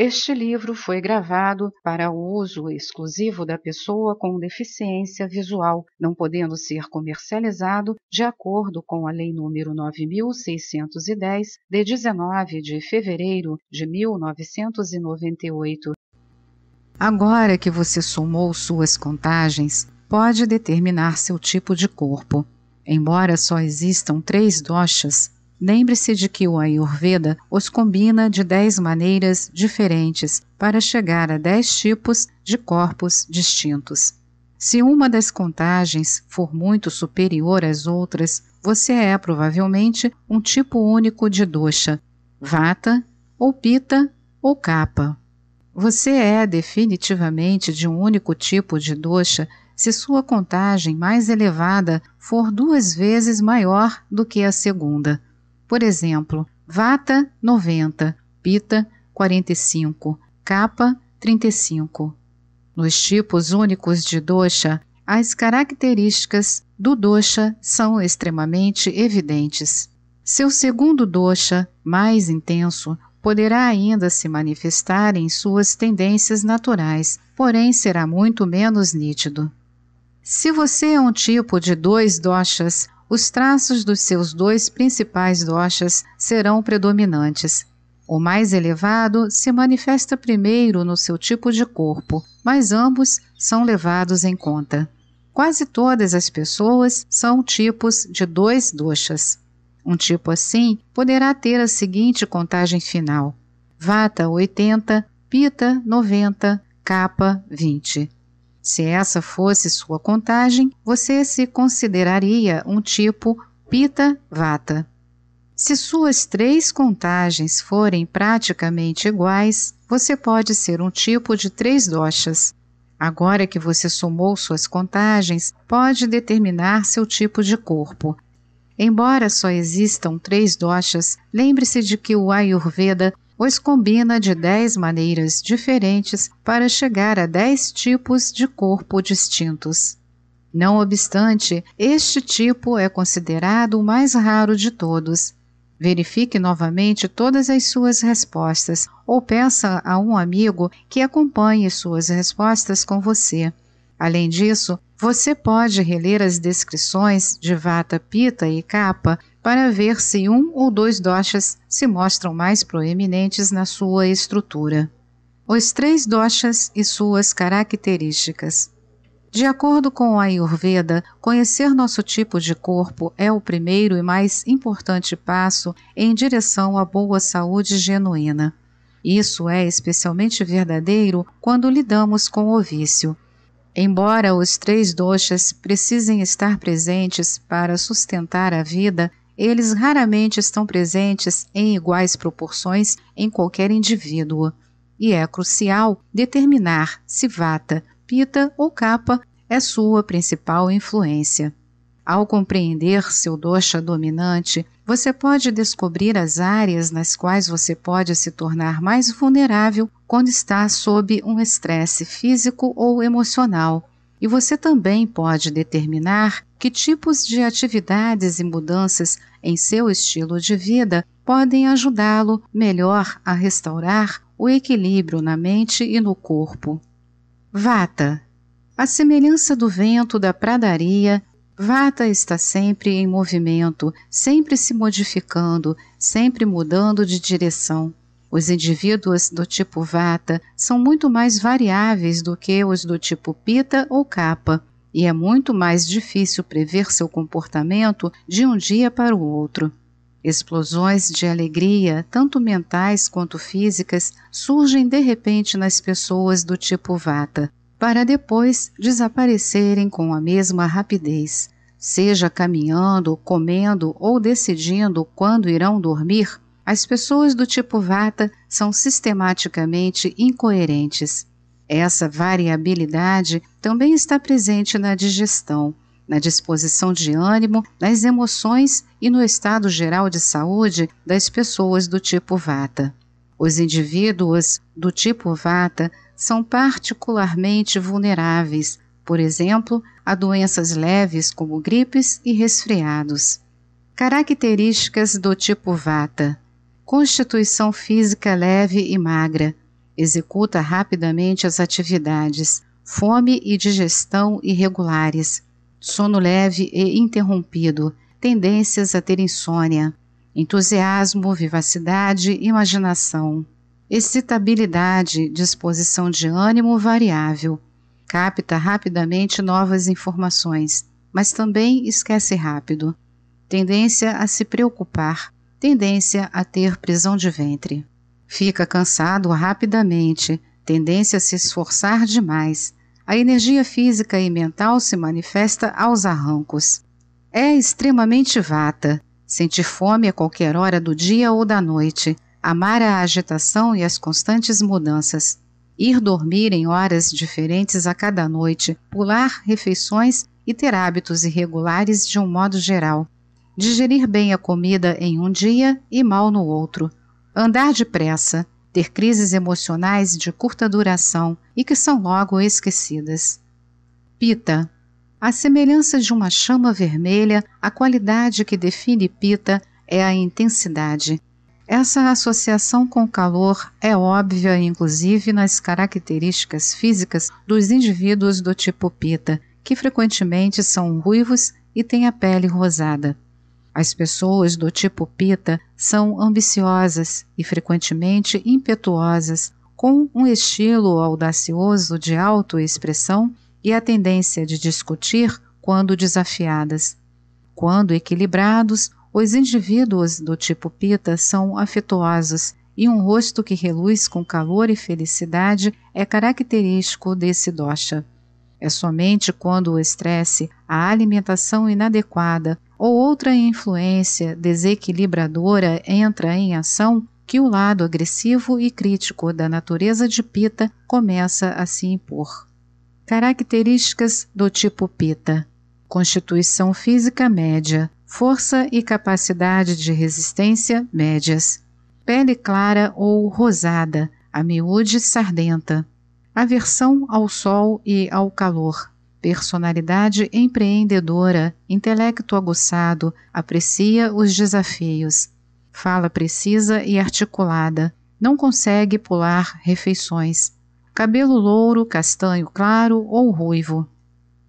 Este livro foi gravado para o uso exclusivo da pessoa com deficiência visual, não podendo ser comercializado de acordo com a Lei nº 9610 de 19 de fevereiro de 1998. Agora que você somou suas contagens, pode determinar seu tipo de corpo. Embora só existam três doshas, Lembre-se de que o Ayurveda os combina de dez maneiras diferentes para chegar a dez tipos de corpos distintos. Se uma das contagens for muito superior às outras, você é provavelmente um tipo único de dosha, vata, ou pita, ou capa. Você é definitivamente de um único tipo de dosha se sua contagem mais elevada for duas vezes maior do que a segunda. Por exemplo, Vata 90, Pita 45, Kapha 35. Nos tipos únicos de dosha, as características do dosha são extremamente evidentes. Seu segundo dosha, mais intenso, poderá ainda se manifestar em suas tendências naturais, porém será muito menos nítido. Se você é um tipo de dois doshas os traços dos seus dois principais doshas serão predominantes. O mais elevado se manifesta primeiro no seu tipo de corpo, mas ambos são levados em conta. Quase todas as pessoas são tipos de dois doshas. Um tipo assim poderá ter a seguinte contagem final: Vata 80, Pita 90, Kapha 20. Se essa fosse sua contagem, você se consideraria um tipo Pita Vata. Se suas três contagens forem praticamente iguais, você pode ser um tipo de três dochas. Agora que você somou suas contagens, pode determinar seu tipo de corpo. Embora só existam três dochas, lembre-se de que o Ayurveda os combina de 10 maneiras diferentes para chegar a 10 tipos de corpo distintos. Não obstante, este tipo é considerado o mais raro de todos. Verifique novamente todas as suas respostas ou peça a um amigo que acompanhe suas respostas com você. Além disso, você pode reler as descrições de Vata, Pita e Kapa para ver se um ou dois doshas se mostram mais proeminentes na sua estrutura. Os três doshas e suas características. De acordo com a Ayurveda, conhecer nosso tipo de corpo é o primeiro e mais importante passo em direção à boa saúde genuína. Isso é especialmente verdadeiro quando lidamos com o vício. Embora os três doshas precisem estar presentes para sustentar a vida, eles raramente estão presentes em iguais proporções em qualquer indivíduo, e é crucial determinar se vata, pita ou capa é sua principal influência. Ao compreender seu dosha dominante, você pode descobrir as áreas nas quais você pode se tornar mais vulnerável quando está sob um estresse físico ou emocional, e você também pode determinar que tipos de atividades e mudanças em seu estilo de vida podem ajudá-lo melhor a restaurar o equilíbrio na mente e no corpo. Vata. A semelhança do vento da pradaria, Vata está sempre em movimento, sempre se modificando, sempre mudando de direção. Os indivíduos do tipo Vata são muito mais variáveis do que os do tipo Pita ou Kapha, e é muito mais difícil prever seu comportamento de um dia para o outro. Explosões de alegria, tanto mentais quanto físicas, surgem de repente nas pessoas do tipo Vata, para depois desaparecerem com a mesma rapidez. Seja caminhando, comendo ou decidindo quando irão dormir, as pessoas do tipo Vata são sistematicamente incoerentes. Essa variabilidade também está presente na digestão, na disposição de ânimo, nas emoções e no estado geral de saúde das pessoas do tipo Vata. Os indivíduos do tipo Vata são particularmente vulneráveis, por exemplo, a doenças leves como gripes e resfriados. Características do tipo Vata: constituição física leve e magra, executa rapidamente as atividades, fome e digestão irregulares, sono leve e interrompido, tendências a ter insônia, entusiasmo, vivacidade, imaginação, excitabilidade, disposição de ânimo variável, capta rapidamente novas informações, mas também esquece rápido, tendência a se preocupar, tendência a ter prisão de ventre. Fica cansado rapidamente, tendência a se esforçar demais. A energia física e mental se manifesta aos arrancos. É extremamente vata, sente fome a qualquer hora do dia ou da noite, amar a agitação e as constantes mudanças, ir dormir em horas diferentes a cada noite, pular refeições e ter hábitos irregulares de um modo geral digerir bem a comida em um dia e mal no outro, andar depressa, ter crises emocionais de curta duração e que são logo esquecidas. Pita. A semelhança de uma chama vermelha, a qualidade que define Pita é a intensidade. Essa associação com o calor é óbvia, inclusive, nas características físicas dos indivíduos do tipo Pita, que frequentemente são ruivos e têm a pele rosada. As pessoas do tipo Pita são ambiciosas e frequentemente impetuosas, com um estilo audacioso de autoexpressão e a tendência de discutir quando desafiadas. Quando equilibrados, os indivíduos do tipo Pita são afetuosos e um rosto que reluz com calor e felicidade é característico desse dosha. É somente quando o estresse, a alimentação inadequada, ou outra influência desequilibradora entra em ação, que o lado agressivo e crítico da natureza de Pita começa a se impor. Características do tipo Pita: constituição física média, força e capacidade de resistência médias, pele clara ou rosada, a miúde sardenta, aversão ao sol e ao calor, Personalidade empreendedora, intelecto aguçado, aprecia os desafios. Fala precisa e articulada, não consegue pular refeições. Cabelo louro, castanho claro ou ruivo.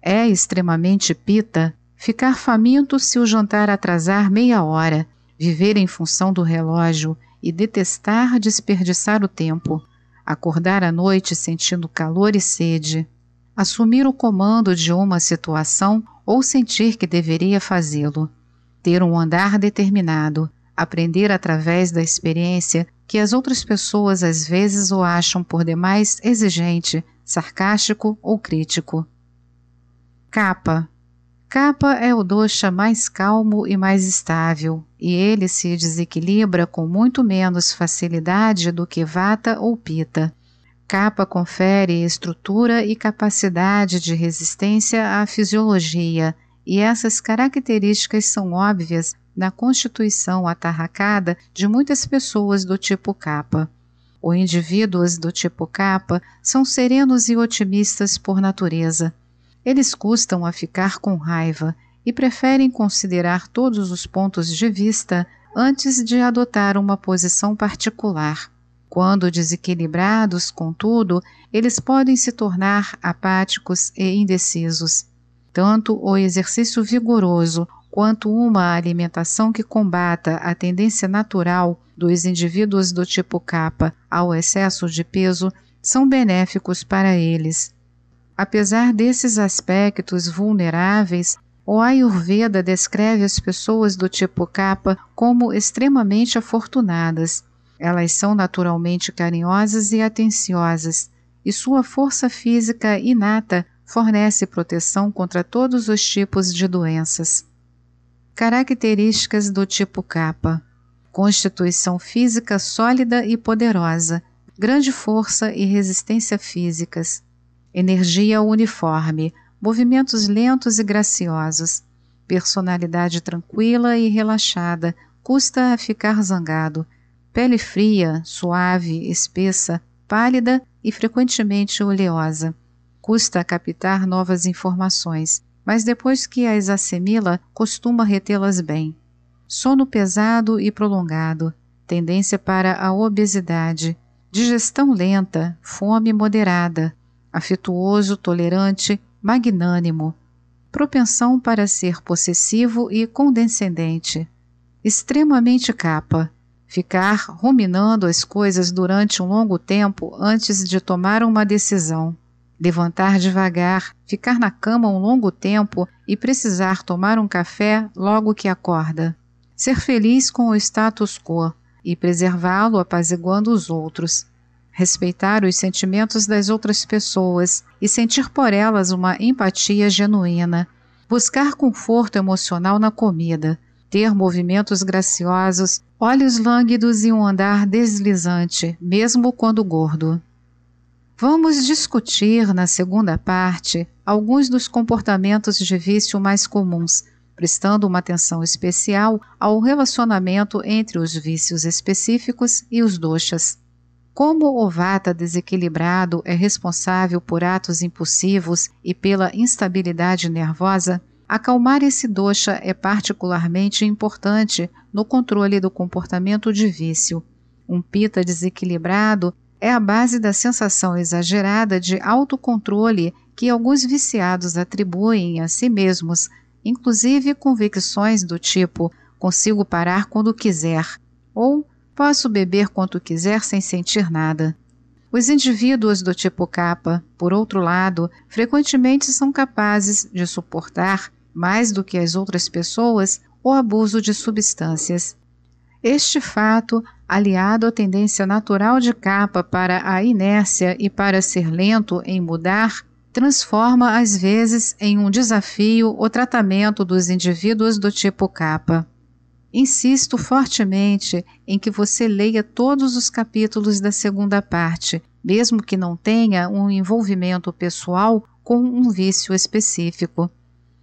É extremamente pita, ficar faminto se o jantar atrasar meia hora, viver em função do relógio e detestar desperdiçar o tempo, acordar à noite sentindo calor e sede assumir o comando de uma situação ou sentir que deveria fazê-lo, ter um andar determinado, aprender através da experiência que as outras pessoas às vezes o acham por demais exigente, sarcástico ou crítico. Capa Capa é o doxa mais calmo e mais estável, e ele se desequilibra com muito menos facilidade do que vata ou pita Capa confere estrutura e capacidade de resistência à fisiologia, e essas características são óbvias na constituição atarracada de muitas pessoas do tipo capa. Os indivíduos do tipo capa são serenos e otimistas por natureza. Eles custam a ficar com raiva e preferem considerar todos os pontos de vista antes de adotar uma posição particular. Quando desequilibrados, contudo, eles podem se tornar apáticos e indecisos. Tanto o exercício vigoroso quanto uma alimentação que combata a tendência natural dos indivíduos do tipo capa ao excesso de peso são benéficos para eles. Apesar desses aspectos vulneráveis, o Ayurveda descreve as pessoas do tipo capa como extremamente afortunadas elas são naturalmente carinhosas e atenciosas, e sua força física inata fornece proteção contra todos os tipos de doenças. Características do tipo K: constituição física sólida e poderosa, grande força e resistência físicas, energia uniforme, movimentos lentos e graciosos, personalidade tranquila e relaxada, custa a ficar zangado, Pele fria, suave, espessa, pálida e frequentemente oleosa. Custa captar novas informações, mas depois que as assimila, costuma retê-las bem. Sono pesado e prolongado, tendência para a obesidade, digestão lenta, fome moderada, afetuoso, tolerante, magnânimo, propensão para ser possessivo e condescendente, extremamente capa, ficar ruminando as coisas durante um longo tempo antes de tomar uma decisão, levantar devagar, ficar na cama um longo tempo e precisar tomar um café logo que acorda, ser feliz com o status quo e preservá-lo apaziguando os outros, respeitar os sentimentos das outras pessoas e sentir por elas uma empatia genuína, buscar conforto emocional na comida, ter movimentos graciosos, olhos lânguidos e um andar deslizante, mesmo quando gordo. Vamos discutir na segunda parte alguns dos comportamentos de vício mais comuns, prestando uma atenção especial ao relacionamento entre os vícios específicos e os doxas. Como o vata desequilibrado é responsável por atos impulsivos e pela instabilidade nervosa, Acalmar esse doxa é particularmente importante no controle do comportamento de vício. Um pita desequilibrado é a base da sensação exagerada de autocontrole que alguns viciados atribuem a si mesmos, inclusive convicções do tipo: consigo parar quando quiser, ou posso beber quanto quiser sem sentir nada. Os indivíduos do tipo capa, por outro lado, frequentemente são capazes de suportar mais do que as outras pessoas, o abuso de substâncias. Este fato, aliado à tendência natural de capa para a inércia e para ser lento em mudar, transforma às vezes em um desafio o tratamento dos indivíduos do tipo capa. Insisto fortemente em que você leia todos os capítulos da segunda parte, mesmo que não tenha um envolvimento pessoal com um vício específico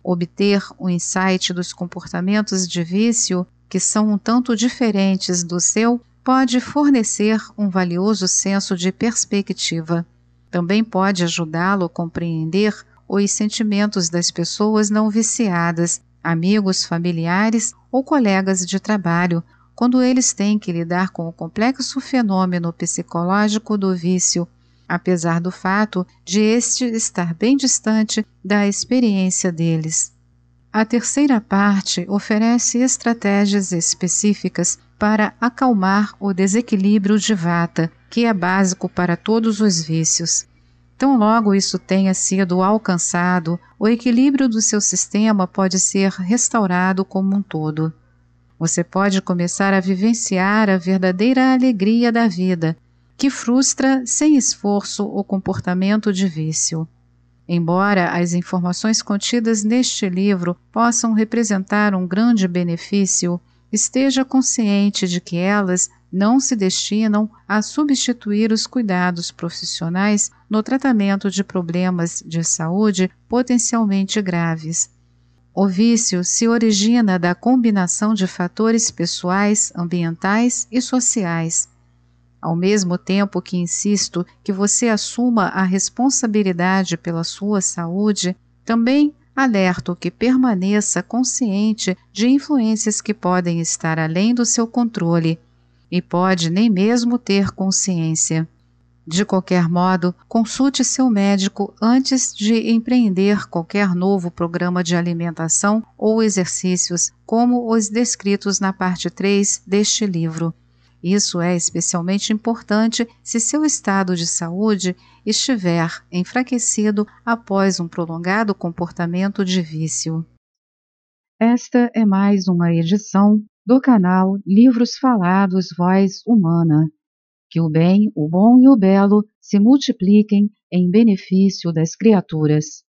obter o um insight dos comportamentos de vício que são um tanto diferentes do seu pode fornecer um valioso senso de perspectiva. Também pode ajudá-lo a compreender os sentimentos das pessoas não viciadas, amigos, familiares ou colegas de trabalho, quando eles têm que lidar com o complexo fenômeno psicológico do vício apesar do fato de este estar bem distante da experiência deles. A terceira parte oferece estratégias específicas para acalmar o desequilíbrio de vata, que é básico para todos os vícios. Tão logo isso tenha sido alcançado, o equilíbrio do seu sistema pode ser restaurado como um todo. Você pode começar a vivenciar a verdadeira alegria da vida, que frustra sem esforço o comportamento de vício. Embora as informações contidas neste livro possam representar um grande benefício, esteja consciente de que elas não se destinam a substituir os cuidados profissionais no tratamento de problemas de saúde potencialmente graves. O vício se origina da combinação de fatores pessoais, ambientais e sociais, ao mesmo tempo que insisto que você assuma a responsabilidade pela sua saúde, também alerto que permaneça consciente de influências que podem estar além do seu controle e pode nem mesmo ter consciência. De qualquer modo, consulte seu médico antes de empreender qualquer novo programa de alimentação ou exercícios, como os descritos na parte 3 deste livro. Isso é especialmente importante se seu estado de saúde estiver enfraquecido após um prolongado comportamento de vício. Esta é mais uma edição do canal Livros Falados Voz Humana. Que o bem, o bom e o belo se multipliquem em benefício das criaturas.